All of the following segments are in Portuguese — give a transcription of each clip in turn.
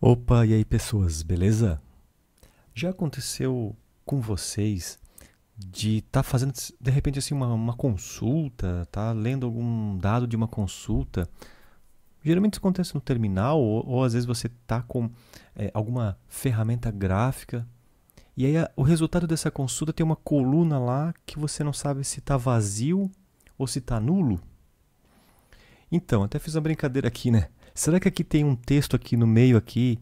Opa, e aí pessoas, beleza? Já aconteceu com vocês de estar tá fazendo de repente assim uma, uma, consulta, tá lendo algum dado de uma consulta? Geralmente isso acontece no terminal ou, ou às vezes você tá com é, alguma ferramenta gráfica e aí a, o resultado dessa consulta tem uma coluna lá que você não sabe se está vazio ou se está nulo. Então, até fiz uma brincadeira aqui, né? será que aqui tem um texto aqui no meio aqui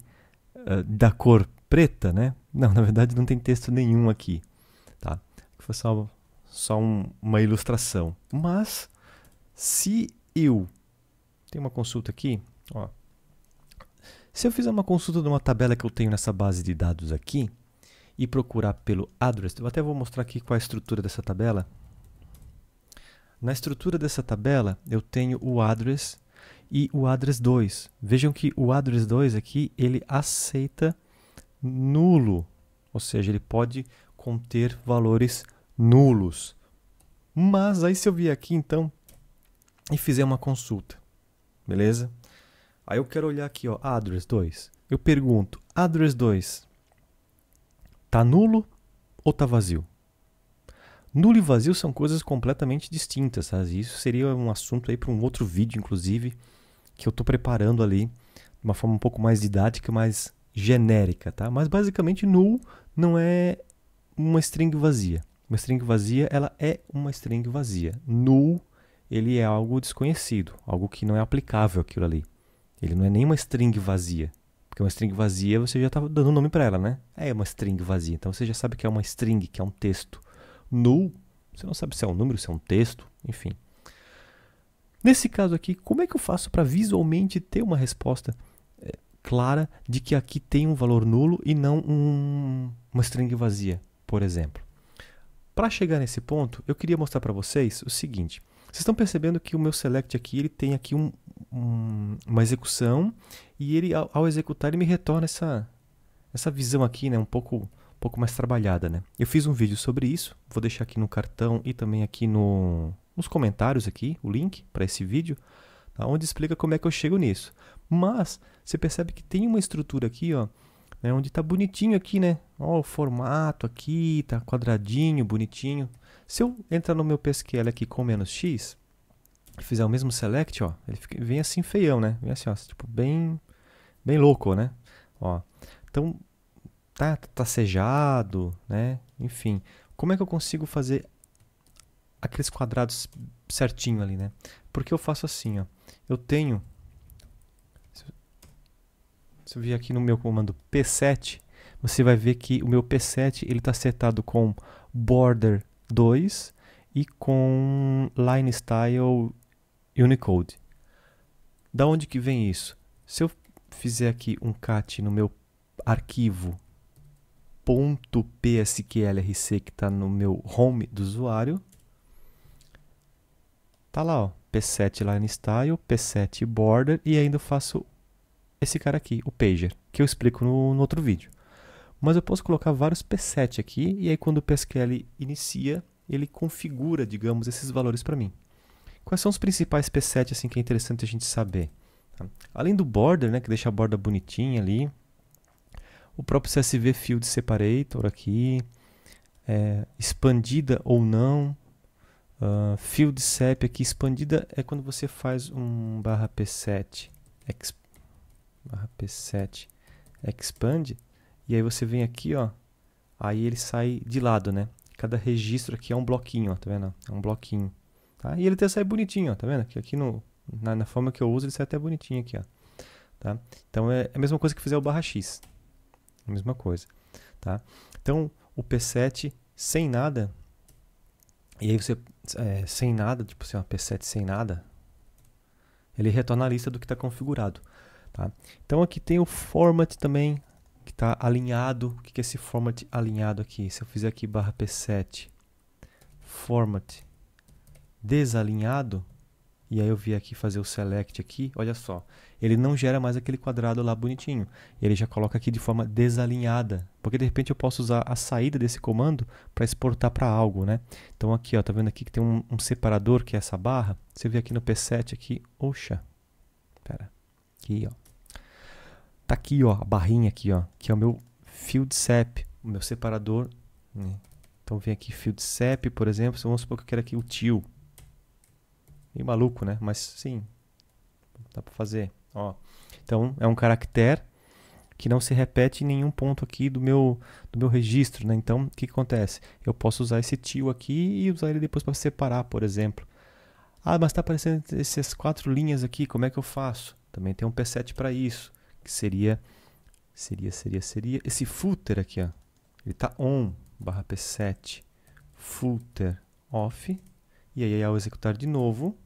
uh, da cor preta, né? Não, na verdade não tem texto nenhum aqui, tá? Foi só, só um, uma ilustração. Mas se eu tem uma consulta aqui, ó, se eu fizer uma consulta de uma tabela que eu tenho nessa base de dados aqui e procurar pelo address, eu até vou mostrar aqui qual é a estrutura dessa tabela. Na estrutura dessa tabela, eu tenho o address e o address 2. Vejam que o address 2 aqui, ele aceita nulo, ou seja, ele pode conter valores nulos. Mas aí se eu vier aqui então e fizer uma consulta, beleza? Aí eu quero olhar aqui, ó, address 2. Eu pergunto, address 2 tá nulo ou tá vazio? Nulo e vazio são coisas completamente distintas, sabe? Isso seria um assunto aí para um outro vídeo, inclusive, que eu estou preparando ali, de uma forma um pouco mais didática, mais genérica, tá? Mas basicamente nulo não é uma string vazia. Uma string vazia, ela é uma string vazia. Null, ele é algo desconhecido, algo que não é aplicável aquilo ali. Ele não é nem uma string vazia. Porque uma string vazia você já está dando nome para ela, né? É uma string vazia. Então você já sabe que é uma string, que é um texto null, você não sabe se é um número, se é um texto, enfim. Nesse caso aqui, como é que eu faço para visualmente ter uma resposta eh, clara de que aqui tem um valor nulo e não um, uma string vazia, por exemplo? Para chegar nesse ponto, eu queria mostrar para vocês o seguinte. Vocês estão percebendo que o meu select aqui, ele tem aqui um, um, uma execução e ele, ao, ao, executar, ele me retorna essa, essa visão aqui, né, um pouco pouco mais trabalhada, né? Eu fiz um vídeo sobre isso, vou deixar aqui no cartão e também aqui no, nos comentários aqui o link para esse vídeo, tá? onde explica como é que eu chego nisso. Mas você percebe que tem uma estrutura aqui, ó, né? onde está bonitinho aqui, né? Ó, o formato aqui, tá quadradinho, bonitinho. Se eu entrar no meu PSQL aqui com menos x, fizer o mesmo select, ó, ele fica, vem assim feião, né? Vem assim, ó, tipo, bem, bem louco, né? Ó, então, tá, tá sejado, né? Enfim, como é que eu consigo fazer aqueles quadrados certinho ali, né? Porque eu faço assim, ó. Eu tenho... Se eu vir aqui no meu comando P7, você vai ver que o meu P7 ele está setado com border 2 e com line style Unicode. Da onde que vem isso? Se eu fizer aqui um cat no meu arquivo .psqlrc que está no meu home do usuário. Tá lá, ó, p7 line style, p7 border e ainda faço esse cara aqui, o pager, que eu explico no, no outro vídeo. Mas eu posso colocar vários p7 aqui e aí quando o PSQL inicia, ele configura, digamos, esses valores para mim. Quais são os principais p7 assim que é interessante a gente saber? Além do border, né, que deixa a borda bonitinha ali, o próprio CSV Field Separator aqui, é, expandida ou não, uh, Field Sep aqui, expandida é quando você faz um barra P7, barra P7 expand, e aí você vem aqui, ó, aí ele sai de lado, né? Cada registro aqui é um bloquinho, ó, tá vendo? É um bloquinho. Tá? E ele até sai bonitinho, ó, tá vendo? Aqui, aqui no, na, na forma que eu uso ele sai até bonitinho aqui, ó. Tá? Então é a mesma coisa que fizer o barra X a mesma coisa, tá? Então, o P7 sem nada, e aí você, é, sem nada, tipo assim, ó, P7 sem nada, ele retorna a lista do que está configurado, tá? Então, aqui tem o format também, que está alinhado. O que é esse format alinhado aqui? Se eu fizer aqui barra P7, format desalinhado, e aí eu vim aqui fazer o select aqui, olha só. Ele não gera mais aquele quadrado lá bonitinho. Ele já coloca aqui de forma desalinhada. Porque de repente eu posso usar a saída desse comando para exportar para algo, né? Então aqui, ó, tá vendo aqui que tem um, um separador que é essa barra? Você vê aqui no P7 aqui, oxa. Pera. Aqui, ó. Tá aqui, ó, a barrinha aqui, ó, que é o meu field sep, o meu separador, né? Então vem aqui field sep, por exemplo, vamos supor que eu quero aqui o til maluco, né? Mas sim, dá para fazer. Ó. Então, é um caractere que não se repete em nenhum ponto aqui do meu, do meu registro, né? Então, o que, acontece? Eu posso usar esse tio aqui e usar ele depois para separar, por exemplo. Ah, mas está aparecendo essas quatro linhas aqui, como é que eu faço? Também tem um P7 para isso, que seria, seria, seria, seria, esse footer aqui, ó. Ele está on, barra P7, footer, off, e aí ao executar de novo,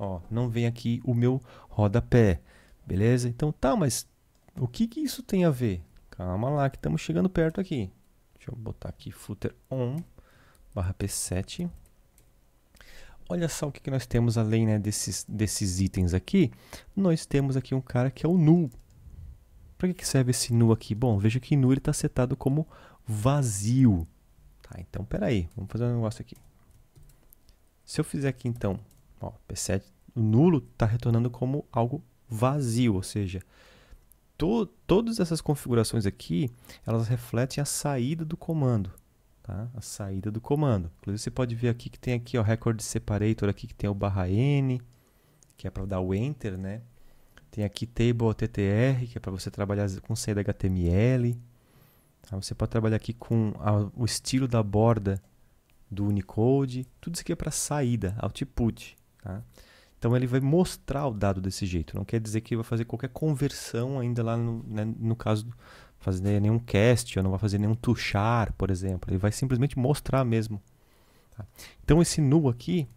Ó, não vem aqui o meu rodapé. Beleza? Então tá, mas o que, que isso tem a ver? Calma lá que estamos chegando perto aqui. Deixa eu botar aqui footer on barra p7. Olha só o que, que nós temos além né, desses, desses itens aqui. Nós temos aqui um cara que é o null. Para que, que serve esse null aqui? Bom, veja que null está setado como vazio. Tá, então peraí, vamos fazer um negócio aqui. Se eu fizer aqui então Ó, P7 nulo está retornando como algo vazio, ou seja, to, todas essas configurações aqui, elas refletem a saída do comando. Tá? A saída do comando. Inclusive você pode ver aqui que tem aqui o record separator aqui que tem o barra N, que é para dar o enter, né? Tem aqui table TTR, que é para você trabalhar com saída HTML. Tá? Você pode trabalhar aqui com a, o estilo da borda do Unicode. Tudo isso aqui é para saída, output. Tá? Então ele vai mostrar o dado desse jeito. Não quer dizer que vai fazer qualquer conversão ainda lá no, né, no caso do, fazer nenhum cast, ou não vai fazer nenhum tuchar, por exemplo. Ele vai simplesmente mostrar mesmo. Tá? Então esse nu aqui,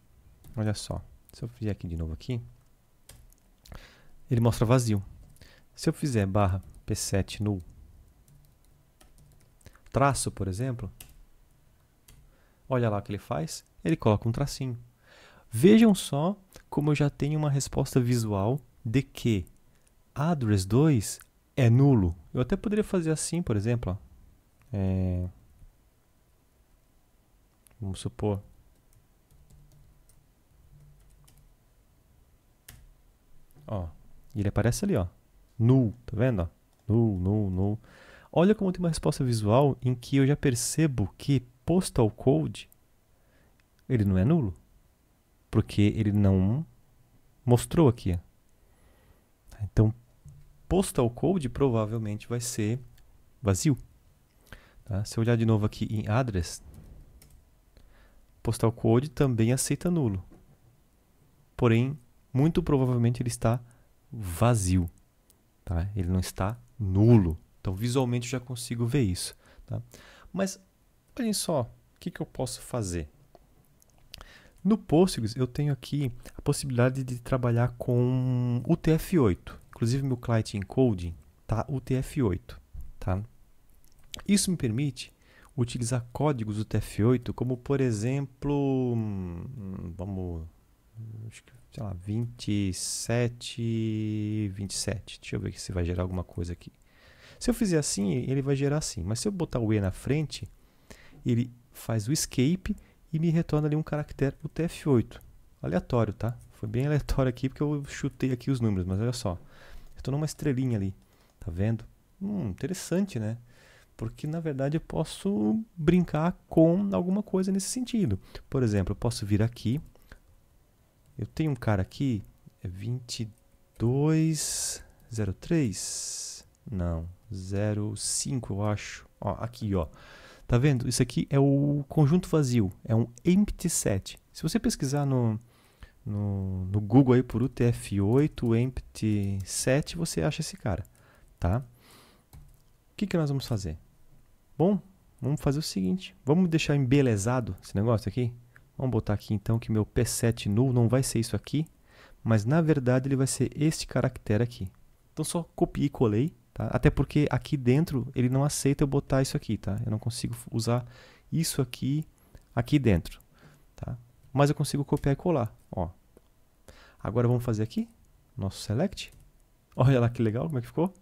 olha só. Se eu fizer aqui de novo aqui, ele mostra vazio. Se eu fizer barra p7 nu traço, por exemplo, olha lá o que ele faz, ele coloca um tracinho. Vejam só como eu já tenho uma resposta visual de que address 2 é nulo. Eu até poderia fazer assim, por exemplo. Ó. É... Vamos supor. Ó, ele aparece ali, ó. Null, tá vendo? Ó? Null, null, null. Olha como tem uma resposta visual em que eu já percebo que postal code ele não é nulo. Porque ele não mostrou aqui. Então, postal code provavelmente vai ser vazio. Tá? Se eu olhar de novo aqui em address, postal code também aceita nulo. Porém, muito provavelmente ele está vazio. Tá? Ele não está nulo. Então, visualmente eu já consigo ver isso. Tá? Mas, olhem só, o que, que eu posso fazer? No Postgres, eu tenho aqui a possibilidade de trabalhar com UTF-8. Inclusive, meu client encoding está UTF-8. Tá? Isso me permite utilizar códigos UTF-8 como, por exemplo, hum, vamos, sei lá, 27, 27. Deixa eu ver se vai gerar alguma coisa aqui. Se eu fizer assim, ele vai gerar assim. Mas se eu botar o E na frente, ele faz o escape e me retorna ali um caractere UTF-8. Aleatório, tá? Foi bem aleatório aqui porque eu chutei aqui os números, mas olha só. Retornou uma estrelinha ali, tá vendo? Hum, interessante, né? Porque na verdade eu posso brincar com alguma coisa nesse sentido. Por exemplo, eu posso vir aqui. Eu tenho um cara aqui, é 2203. Não, 05, eu acho. Ó, aqui, ó. Tá vendo? Isso aqui é o conjunto vazio, é um empty set. Se você pesquisar no, no, no Google aí por UTF-8 empty set, você acha esse cara, tá? O que, que nós vamos fazer? Bom, vamos fazer o seguinte, vamos deixar embelezado esse negócio aqui. Vamos botar aqui então que meu P7 null não vai ser isso aqui, mas na verdade ele vai ser este caractere aqui. Então só copiei e colei Tá? Até porque aqui dentro ele não aceita eu botar isso aqui, tá? Eu não consigo usar isso aqui aqui dentro, tá? Mas eu consigo copiar e colar, ó. Agora vamos fazer aqui, nosso select. Olha lá que legal como é que ficou.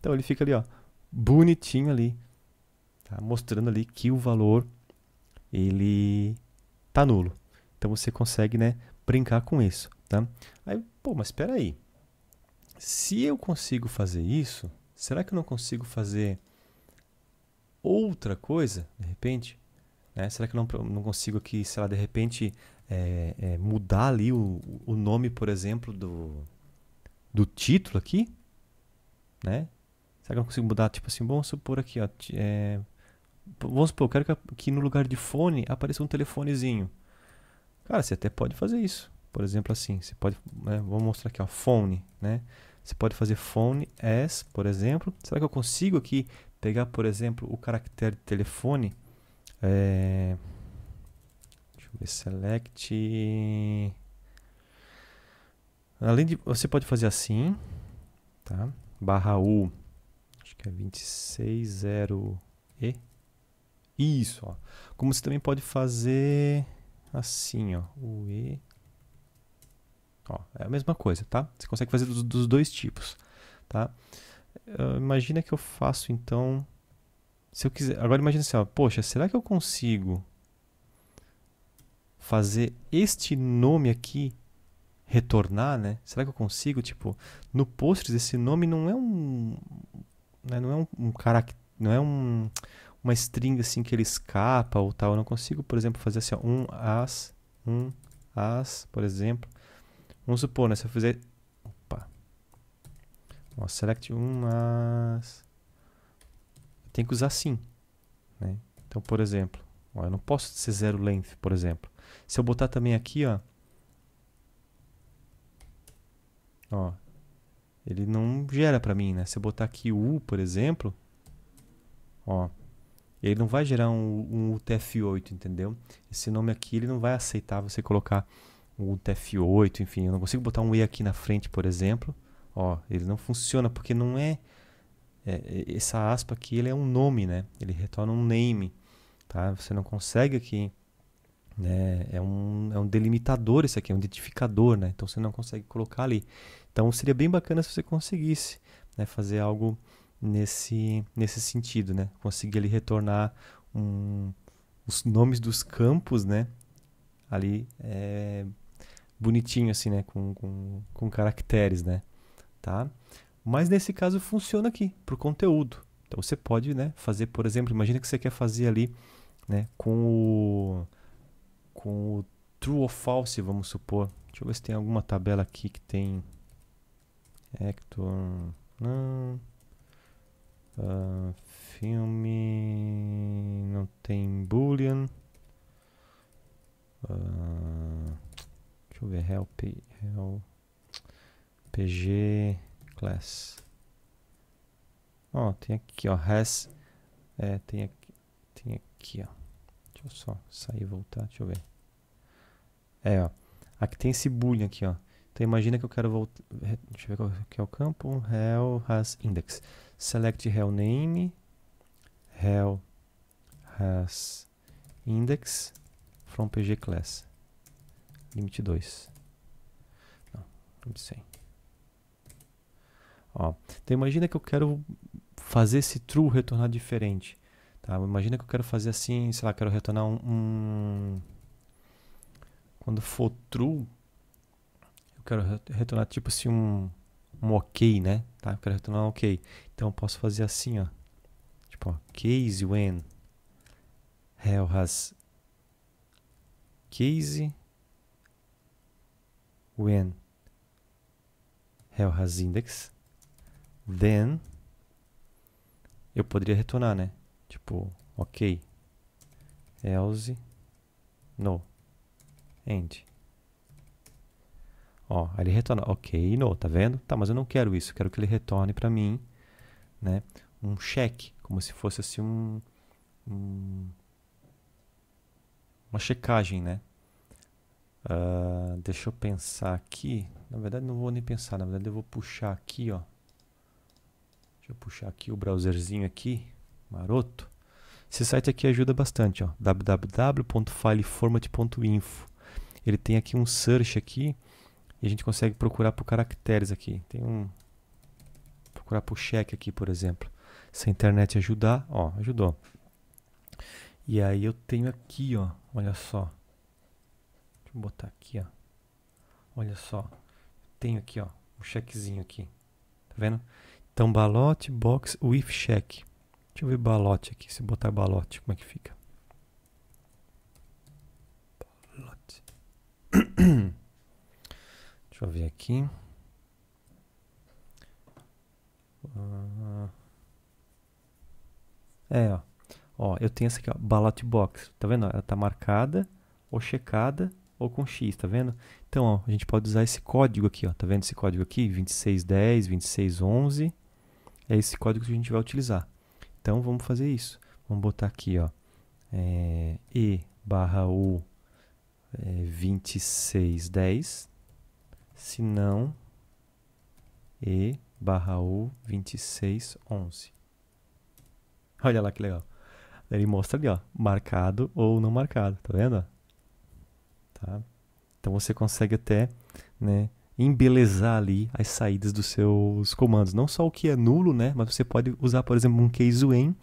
Então ele fica ali, ó, bonitinho ali, tá? Mostrando ali que o valor ele tá nulo. Então você consegue, né, brincar com isso, tá? Aí, pô, mas espera aí se eu consigo fazer isso, será que eu não consigo fazer outra coisa, de repente? Né? Será que eu não, não consigo aqui, sei lá, de repente é, é, mudar ali o, o nome, por exemplo, do, do título aqui? Né? Será que eu não consigo mudar, tipo assim, vamos supor aqui, ó, é, vamos supor, eu quero que, que no lugar de fone apareça um telefonezinho. Cara, você até pode fazer isso. Por exemplo, assim, você pode, né, vou mostrar aqui, ó, fone, né? Você pode fazer phone as, por exemplo. Será que eu consigo aqui pegar, por exemplo, o caractere de telefone? É... Deixa eu ver, select... Além de... Você pode fazer assim, tá? Barra U, acho que é 260E. Isso, ó. Como você também pode fazer assim, ó. e. Ó, é a mesma coisa, tá? Você consegue fazer dos, dos dois tipos, tá? Uh, imagina que eu faço então, se eu quiser, agora imagina assim, ó, poxa, será que eu consigo fazer este nome aqui retornar, né? Será que eu consigo, tipo, no Postgres esse nome não é um, né, não é um, um caractere, não é um, uma string assim que ele escapa ou tal. Eu não consigo, por exemplo, fazer assim, ó, um as, um as, por exemplo. Vamos supor, né? Se eu fizer... Opa. Ó, select umas... Tem que usar sim. Né? Então, por exemplo, ó, eu não posso ser zero length, por exemplo. Se eu botar também aqui, ó... Ó, ele não gera para mim, né? Se eu botar aqui U, por exemplo, ó, ele não vai gerar um, um UTF-8, entendeu? Esse nome aqui ele não vai aceitar você colocar o F8, enfim, eu não consigo botar um E aqui na frente, por exemplo. Ó, ele não funciona porque não é, é, é essa aspa aqui, ele é um nome, né? Ele retorna um name, tá? Você não consegue aqui, né? É um, é um delimitador isso aqui, é um identificador, né? Então você não consegue colocar ali. Então seria bem bacana se você conseguisse, né? Fazer algo nesse nesse sentido, né? Conseguir ali retornar um, os nomes dos campos, né? Ali é, bonitinho, assim, né? Com, com, com caracteres, né? Tá? Mas nesse caso funciona aqui, para o conteúdo. Então você pode né, fazer, por exemplo, imagina que você quer fazer ali né, com o, com o true ou false, vamos supor. Deixa eu ver se tem alguma tabela aqui que tem. Hector. Não. Uh, filme. Não tem Boolean. Uh, Deixa eu ver, help, help PG class. Ó, tem aqui, ó, has, é, tem aqui, tem aqui, ó. Deixa eu só sair e voltar, deixa eu ver. É, ó, aqui tem esse boolean aqui, ó. Então imagina que eu quero voltar, deixa eu ver qual que é o campo, hell has index. Select hell name, hell has index from pg class limite 2. Não, limite 100. Ó, então imagina que eu quero fazer esse true retornar diferente. Tá? Imagina que eu quero fazer assim, sei lá, quero retornar um, um... Quando for true, eu quero retornar tipo assim um, um ok, né? Tá? Eu quero retornar um ok. Então eu posso fazer assim, ó. Tipo, ó, case when hell has case when hell has index, then eu poderia retornar, né? Tipo, ok, else, no, end. Ó, aí ele retorna, ok, no, tá vendo? Tá, mas eu não quero isso, eu quero que ele retorne para mim, né? Um check, como se fosse assim um, um uma checagem, né? Uh, deixa eu pensar aqui. Na verdade, não vou nem pensar. Na verdade, eu vou puxar aqui, ó. Deixa eu puxar aqui o browserzinho aqui, maroto. Esse site aqui ajuda bastante, ó. www.fileformat.info. Ele tem aqui um search aqui e a gente consegue procurar por caracteres aqui. Tem um procurar por cheque aqui, por exemplo. Se a internet ajudar, ó, ajudou. E aí eu tenho aqui, ó, olha só Deixa eu botar aqui, ó. Olha só. Tenho aqui, ó, um chequezinho aqui. Tá vendo? Então, balote, box, with check. Deixa eu ver balote aqui. Se botar balote, como é que fica? Balote. Deixa eu ver aqui. Ah. É, ó. Ó, eu tenho essa aqui, ó, box. Tá vendo? Ela tá marcada ou checada ou com X, tá vendo? Então, ó, a gente pode usar esse código aqui, ó, tá vendo esse código aqui? 2610, 2611, é esse código que a gente vai utilizar. Então, vamos fazer isso. Vamos botar aqui, ó, é, E barra U é, 2610, se não, E barra U 2611. Olha lá que legal. Ele mostra ali, ó, marcado ou não marcado, tá vendo? Tá? Então você consegue até né, embelezar ali as saídas dos seus comandos. Não só o que é nulo, né, mas você pode usar, por exemplo, um case when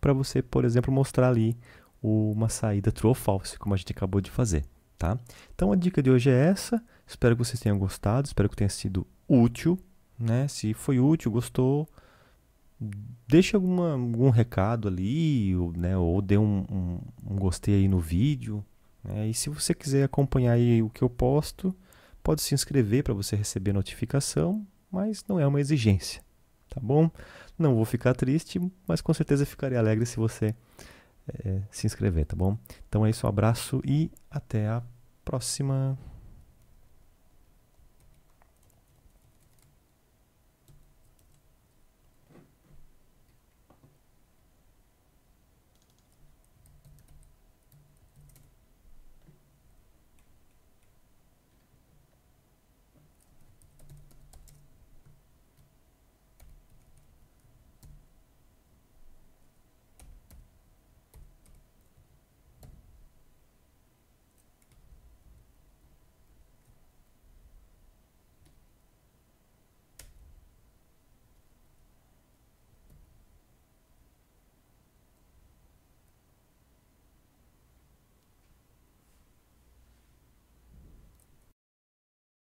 para você, por exemplo, mostrar ali uma saída true ou false, como a gente acabou de fazer. Tá? Então a dica de hoje é essa. Espero que vocês tenham gostado, espero que tenha sido útil. Né? Se foi útil, gostou, deixe alguma, algum recado ali, ou, né, ou dê um, um, um gostei aí no vídeo, é, e se você quiser acompanhar o que eu posto, pode se inscrever para você receber notificação, mas não é uma exigência, tá bom? Não vou ficar triste, mas com certeza ficarei alegre se você é, se inscrever, tá bom? Então é isso, um abraço e até a próxima.